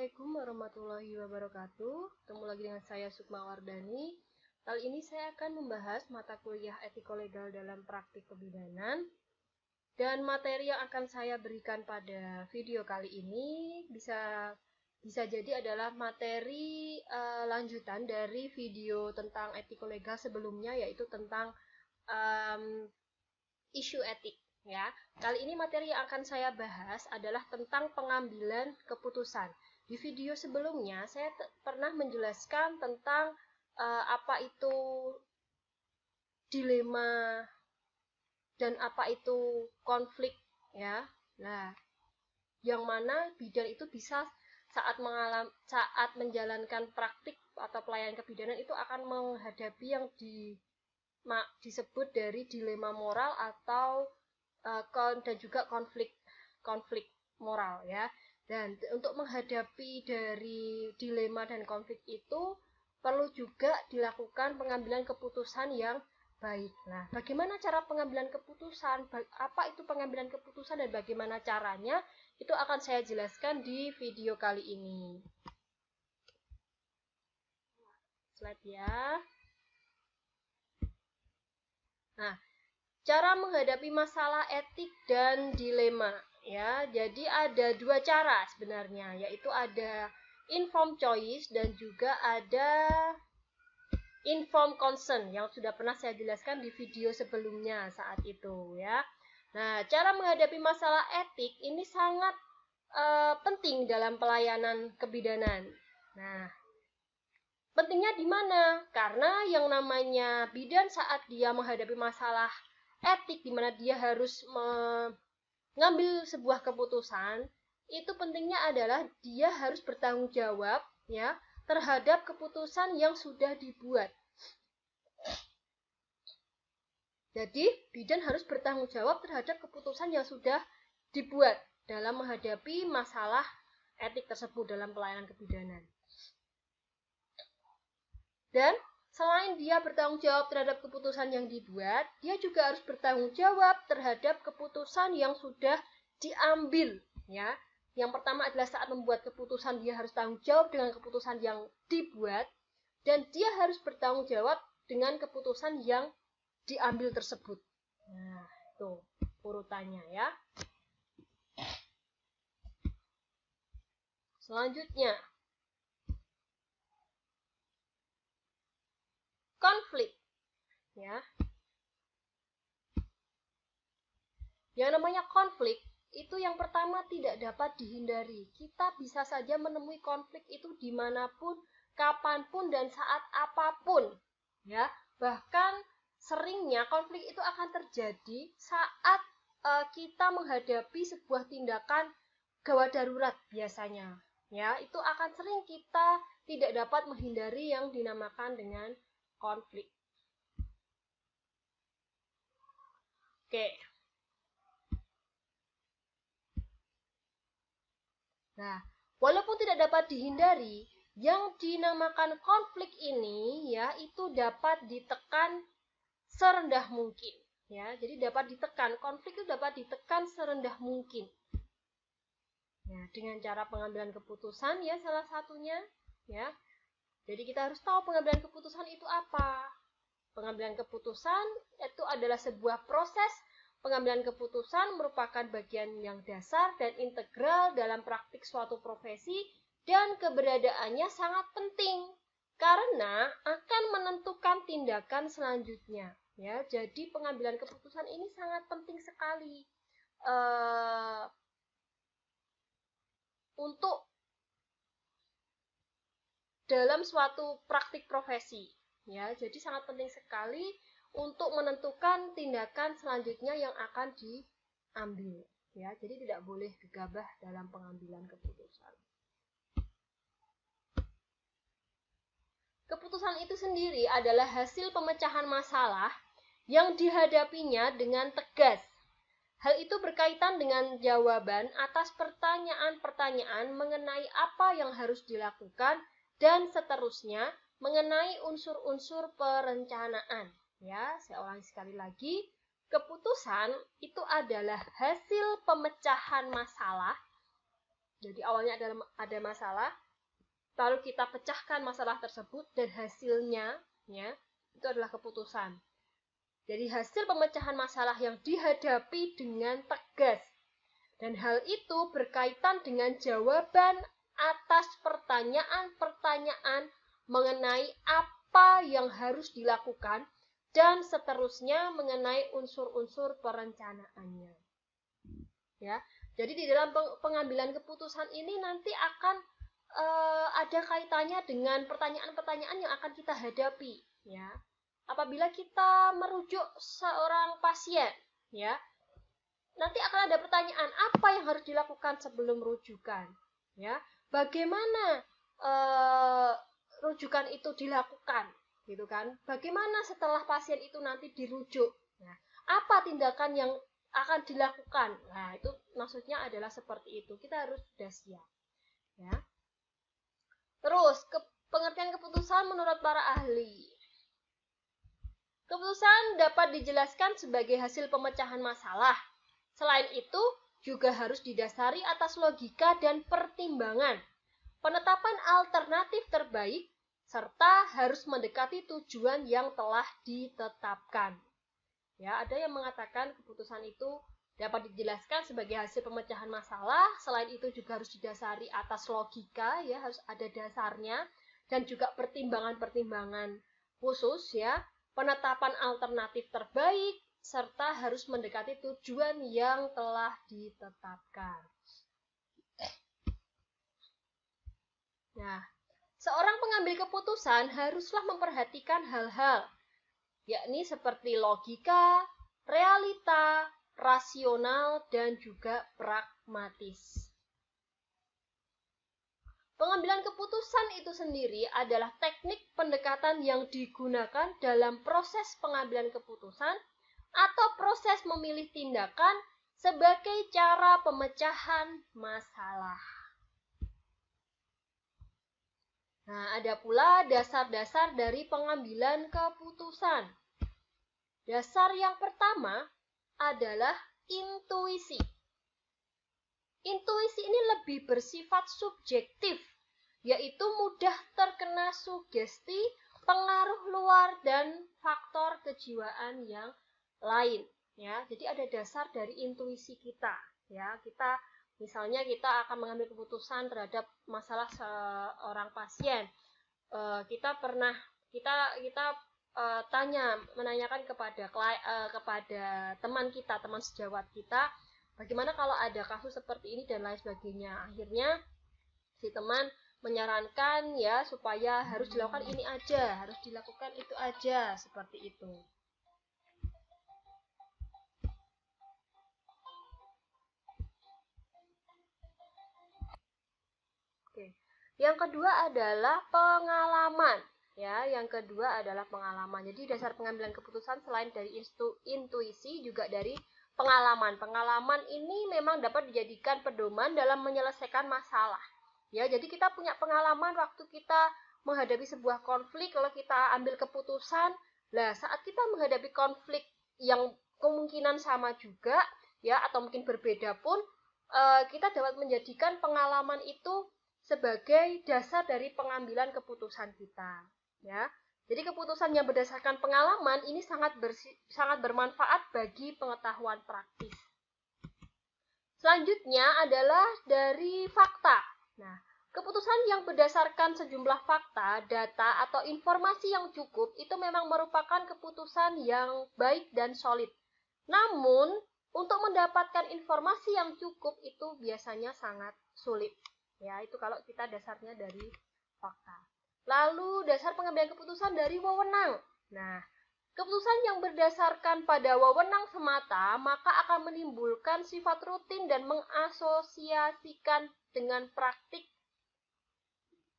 Assalamualaikum warahmatullahi wabarakatuh. Ketemu lagi dengan saya Sukma Wardani. Kali ini saya akan membahas mata kuliah etikolegal dalam praktik kebidanan. Dan materi yang akan saya berikan pada video kali ini bisa bisa jadi adalah materi uh, lanjutan dari video tentang legal sebelumnya yaitu tentang um, isu etik ya. Kali ini materi yang akan saya bahas adalah tentang pengambilan keputusan. Di video sebelumnya saya pernah menjelaskan tentang uh, apa itu dilema dan apa itu konflik ya. Nah, yang mana bidan itu bisa saat mengalam saat menjalankan praktik atau pelayanan kebidanan itu akan menghadapi yang di disebut dari dilema moral atau uh, kon, dan juga konflik konflik moral ya. Dan untuk menghadapi dari dilema dan konflik itu perlu juga dilakukan pengambilan keputusan yang baik. Nah, bagaimana cara pengambilan keputusan? Apa itu pengambilan keputusan dan bagaimana caranya? Itu akan saya jelaskan di video kali ini. Slide ya. Nah, cara menghadapi masalah etik dan dilema. Ya, jadi ada dua cara sebenarnya, yaitu ada inform choice dan juga ada inform concern yang sudah pernah saya jelaskan di video sebelumnya saat itu ya. Nah, cara menghadapi masalah etik ini sangat uh, penting dalam pelayanan kebidanan. Nah, pentingnya di mana? Karena yang namanya bidan saat dia menghadapi masalah etik di mana dia harus ngambil sebuah keputusan itu pentingnya adalah dia harus bertanggung jawab ya terhadap keputusan yang sudah dibuat. Jadi, bidan harus bertanggung jawab terhadap keputusan yang sudah dibuat dalam menghadapi masalah etik tersebut dalam pelayanan kebidanan. Dan Selain dia bertanggung jawab terhadap keputusan yang dibuat, dia juga harus bertanggung jawab terhadap keputusan yang sudah diambil, ya. Yang pertama adalah saat membuat keputusan dia harus tanggung jawab dengan keputusan yang dibuat dan dia harus bertanggung jawab dengan keputusan yang diambil tersebut. Nah, itu urutannya ya. Selanjutnya, konflik. Ya. Yang namanya konflik itu yang pertama tidak dapat dihindari. Kita bisa saja menemui konflik itu dimanapun, kapanpun, dan saat apapun. Ya, bahkan seringnya konflik itu akan terjadi saat uh, kita menghadapi sebuah tindakan gawat darurat biasanya. Ya, itu akan sering kita tidak dapat menghindari yang dinamakan dengan konflik. Oke. Nah, walaupun tidak dapat dihindari, yang dinamakan konflik ini ya itu dapat ditekan serendah mungkin ya. Jadi dapat ditekan, konflik itu dapat ditekan serendah mungkin. Nah, dengan cara pengambilan keputusan ya salah satunya ya. Jadi kita harus tahu pengambilan keputusan itu apa. Pengambilan keputusan itu adalah sebuah proses Pengambilan keputusan merupakan bagian yang dasar dan integral dalam praktik suatu profesi dan keberadaannya sangat penting karena akan menentukan tindakan selanjutnya. Ya, jadi pengambilan keputusan ini sangat penting sekali uh, untuk dalam suatu praktik profesi. Ya, jadi sangat penting sekali untuk menentukan tindakan selanjutnya yang akan diambil. Ya, jadi tidak boleh gegabah dalam pengambilan keputusan. Keputusan itu sendiri adalah hasil pemecahan masalah yang dihadapinya dengan tegas. Hal itu berkaitan dengan jawaban atas pertanyaan-pertanyaan mengenai apa yang harus dilakukan dan seterusnya mengenai unsur-unsur perencanaan. Ya, saya ulangi sekali lagi, keputusan itu adalah hasil pemecahan masalah. Jadi awalnya ada, ada masalah, lalu kita pecahkan masalah tersebut dan hasilnya ya, itu adalah keputusan. Jadi hasil pemecahan masalah yang dihadapi dengan tegas. Dan hal itu berkaitan dengan jawaban atas pertanyaan-pertanyaan mengenai apa yang harus dilakukan dan seterusnya mengenai unsur-unsur perencanaannya. Ya. Jadi di dalam pengambilan keputusan ini nanti akan e, ada kaitannya dengan pertanyaan-pertanyaan yang akan kita hadapi, ya. Apabila kita merujuk seorang pasien, ya. Nanti akan ada pertanyaan apa yang harus dilakukan sebelum rujukan, ya bagaimana uh, rujukan itu dilakukan gitu kan bagaimana setelah pasien itu nanti dirujuk nah, apa tindakan yang akan dilakukan nah itu maksudnya adalah seperti itu kita harus sudah siap ya terus ke, pengertian keputusan menurut para ahli keputusan dapat dijelaskan sebagai hasil pemecahan masalah selain itu juga harus didasari atas logika dan pertimbangan, penetapan alternatif terbaik, serta harus mendekati tujuan yang telah ditetapkan. Ya, ada yang mengatakan keputusan itu dapat dijelaskan sebagai hasil pemecahan masalah. Selain itu juga harus didasari atas logika ya, harus ada dasarnya dan juga pertimbangan-pertimbangan khusus ya. Penetapan alternatif terbaik, serta harus mendekati tujuan yang telah ditetapkan. Nah, seorang pengambil keputusan haruslah memperhatikan hal-hal, yakni seperti logika, realita, rasional, dan juga pragmatis. Pengambilan keputusan itu sendiri adalah teknik pendekatan yang digunakan dalam proses pengambilan keputusan atau proses memilih tindakan sebagai cara pemecahan masalah. Nah, ada pula dasar-dasar dari pengambilan keputusan. Dasar yang pertama adalah intuisi. Intuisi ini lebih bersifat subjektif, yaitu mudah terkena sugesti, pengaruh luar, dan faktor kejiwaan yang lain ya. Jadi ada dasar dari intuisi kita ya. Kita misalnya kita akan mengambil keputusan terhadap masalah seorang pasien. Uh, kita pernah kita kita uh, tanya menanyakan kepada uh, kepada teman kita, teman sejawat kita, bagaimana kalau ada kasus seperti ini dan lain sebagainya. Akhirnya si teman menyarankan ya supaya harus dilakukan ini aja, harus dilakukan itu aja seperti itu. Yang kedua adalah pengalaman. Ya, yang kedua adalah pengalaman. Jadi dasar pengambilan keputusan selain dari instu, intuisi juga dari pengalaman. Pengalaman ini memang dapat dijadikan pedoman dalam menyelesaikan masalah. Ya, jadi kita punya pengalaman waktu kita menghadapi sebuah konflik kalau kita ambil keputusan. Lah, saat kita menghadapi konflik yang kemungkinan sama juga ya atau mungkin berbeda pun eh, kita dapat menjadikan pengalaman itu sebagai dasar dari pengambilan keputusan kita, ya. Jadi keputusan yang berdasarkan pengalaman ini sangat bersi, sangat bermanfaat bagi pengetahuan praktis. Selanjutnya adalah dari fakta. Nah, keputusan yang berdasarkan sejumlah fakta, data, atau informasi yang cukup itu memang merupakan keputusan yang baik dan solid. Namun, untuk mendapatkan informasi yang cukup itu biasanya sangat sulit. Ya, itu kalau kita dasarnya dari fakta. Lalu dasar pengambilan keputusan dari wewenang. Nah, keputusan yang berdasarkan pada wewenang semata maka akan menimbulkan sifat rutin dan mengasosiasikan dengan praktik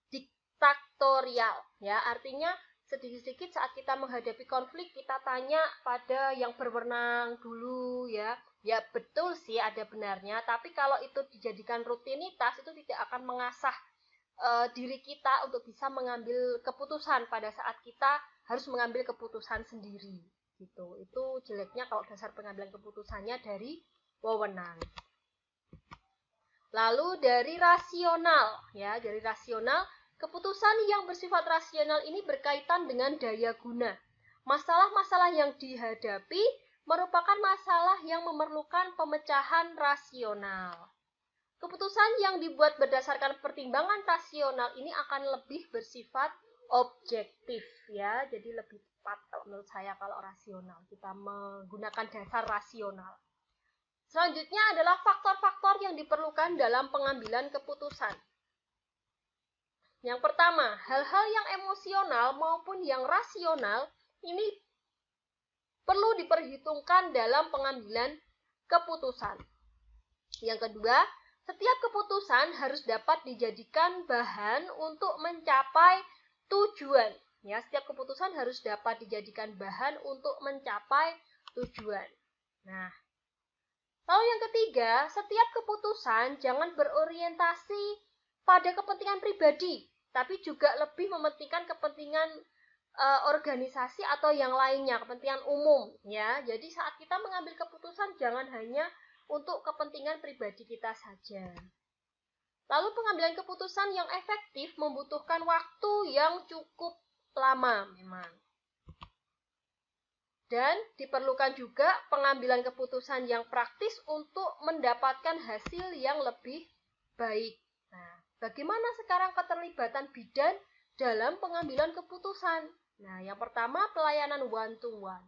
diktatorial. Ya, artinya sedikit-sedikit saat kita menghadapi konflik kita tanya pada yang berwenang dulu ya Ya betul sih ada benarnya, tapi kalau itu dijadikan rutinitas itu tidak akan mengasah e, diri kita untuk bisa mengambil keputusan pada saat kita harus mengambil keputusan sendiri gitu. Itu jeleknya kalau dasar pengambilan keputusannya dari wewenang. Lalu dari rasional ya, dari rasional keputusan yang bersifat rasional ini berkaitan dengan daya guna. Masalah-masalah yang dihadapi merupakan masalah yang memerlukan pemecahan rasional. Keputusan yang dibuat berdasarkan pertimbangan rasional ini akan lebih bersifat objektif ya, jadi lebih tepat kalau menurut saya kalau rasional kita menggunakan dasar rasional. Selanjutnya adalah faktor-faktor yang diperlukan dalam pengambilan keputusan. Yang pertama, hal-hal yang emosional maupun yang rasional ini perlu diperhitungkan dalam pengambilan keputusan. Yang kedua, setiap keputusan harus dapat dijadikan bahan untuk mencapai tujuan. Ya, setiap keputusan harus dapat dijadikan bahan untuk mencapai tujuan. Nah, lalu yang ketiga, setiap keputusan jangan berorientasi pada kepentingan pribadi, tapi juga lebih mementingkan kepentingan Eh, organisasi atau yang lainnya, kepentingan umum ya. Jadi saat kita mengambil keputusan jangan hanya untuk kepentingan pribadi kita saja. Lalu pengambilan keputusan yang efektif membutuhkan waktu yang cukup lama memang. Dan diperlukan juga pengambilan keputusan yang praktis untuk mendapatkan hasil yang lebih baik. Nah, bagaimana sekarang keterlibatan bidan dalam pengambilan keputusan. Nah, yang pertama pelayanan one-to-one.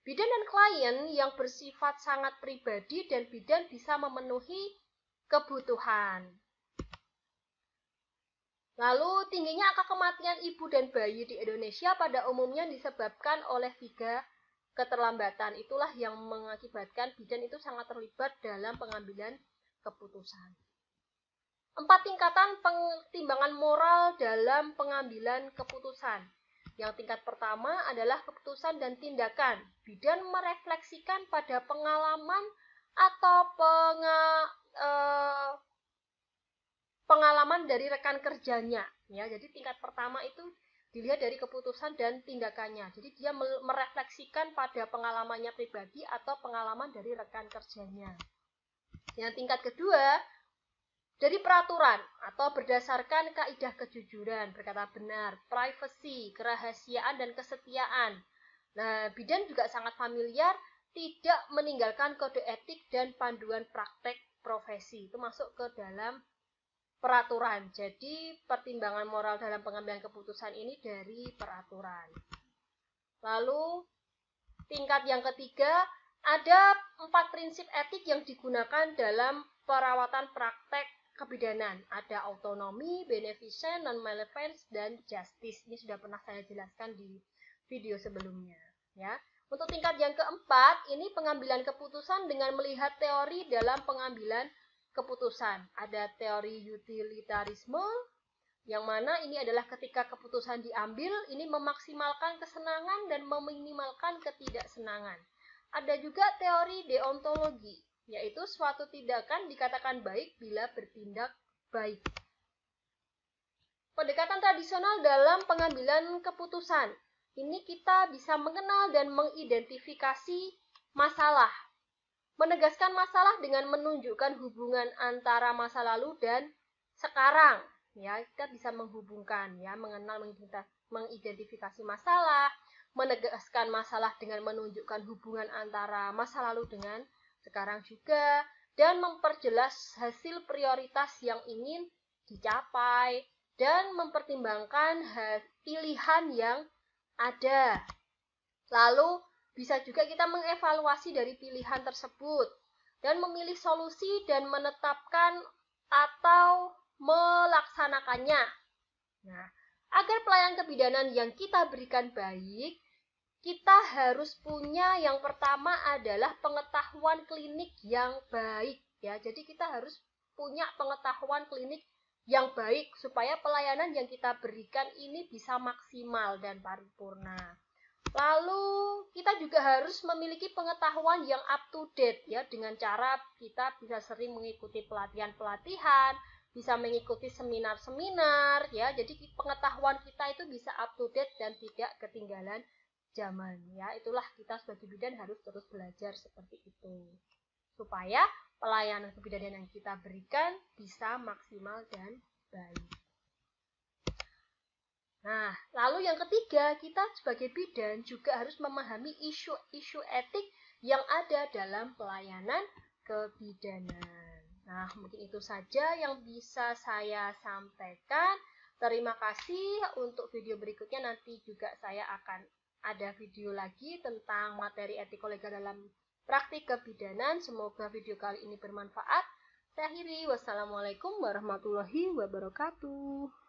Bidan dan klien yang bersifat sangat pribadi dan bidan bisa memenuhi kebutuhan. Lalu, tingginya angka kematian ibu dan bayi di Indonesia pada umumnya disebabkan oleh tiga keterlambatan. Itulah yang mengakibatkan bidan itu sangat terlibat dalam pengambilan keputusan. Empat tingkatan pertimbangan moral dalam pengambilan keputusan. Yang tingkat pertama adalah keputusan dan tindakan, bidan merefleksikan pada pengalaman atau penga, eh, pengalaman dari rekan kerjanya. Ya, jadi tingkat pertama itu dilihat dari keputusan dan tindakannya. Jadi dia merefleksikan pada pengalamannya pribadi atau pengalaman dari rekan kerjanya. Yang tingkat kedua dari peraturan atau berdasarkan kaidah kejujuran, berkata benar, privacy, kerahasiaan dan kesetiaan. Nah, bidan juga sangat familiar tidak meninggalkan kode etik dan panduan praktek profesi. Itu masuk ke dalam peraturan. Jadi, pertimbangan moral dalam pengambilan keputusan ini dari peraturan. Lalu, tingkat yang ketiga, ada empat prinsip etik yang digunakan dalam perawatan praktek kebidanan. Ada autonomi, beneficent, non malevolence dan justice. Ini sudah pernah saya jelaskan di video sebelumnya. Ya. Untuk tingkat yang keempat, ini pengambilan keputusan dengan melihat teori dalam pengambilan keputusan. Ada teori utilitarisme, yang mana ini adalah ketika keputusan diambil, ini memaksimalkan kesenangan dan meminimalkan ketidaksenangan. Ada juga teori deontologi, yaitu suatu tindakan dikatakan baik bila bertindak baik. Pendekatan tradisional dalam pengambilan keputusan. Ini kita bisa mengenal dan mengidentifikasi masalah. Menegaskan masalah dengan menunjukkan hubungan antara masa lalu dan sekarang. Ya, kita bisa menghubungkan ya, mengenal mengidentifikasi masalah, menegaskan masalah dengan menunjukkan hubungan antara masa lalu dengan sekarang juga dan memperjelas hasil prioritas yang ingin dicapai dan mempertimbangkan pilihan yang ada. Lalu bisa juga kita mengevaluasi dari pilihan tersebut dan memilih solusi dan menetapkan atau melaksanakannya. Nah, agar pelayanan kebidanan yang kita berikan baik kita harus punya yang pertama adalah pengetahuan klinik yang baik ya. Jadi kita harus punya pengetahuan klinik yang baik supaya pelayanan yang kita berikan ini bisa maksimal dan paripurna. Lalu kita juga harus memiliki pengetahuan yang up to date ya dengan cara kita bisa sering mengikuti pelatihan-pelatihan, bisa mengikuti seminar-seminar ya. Jadi pengetahuan kita itu bisa up to date dan tidak ketinggalan zaman ya itulah kita sebagai bidan harus terus belajar seperti itu supaya pelayanan kebidanan yang kita berikan bisa maksimal dan baik. Nah, lalu yang ketiga, kita sebagai bidan juga harus memahami isu-isu etik yang ada dalam pelayanan kebidanan. Nah, mungkin itu saja yang bisa saya sampaikan. Terima kasih untuk video berikutnya nanti juga saya akan ada video lagi tentang materi etik kolega dalam praktik kebidanan. Semoga video kali ini bermanfaat. Saya akhiri, wassalamualaikum warahmatullahi wabarakatuh.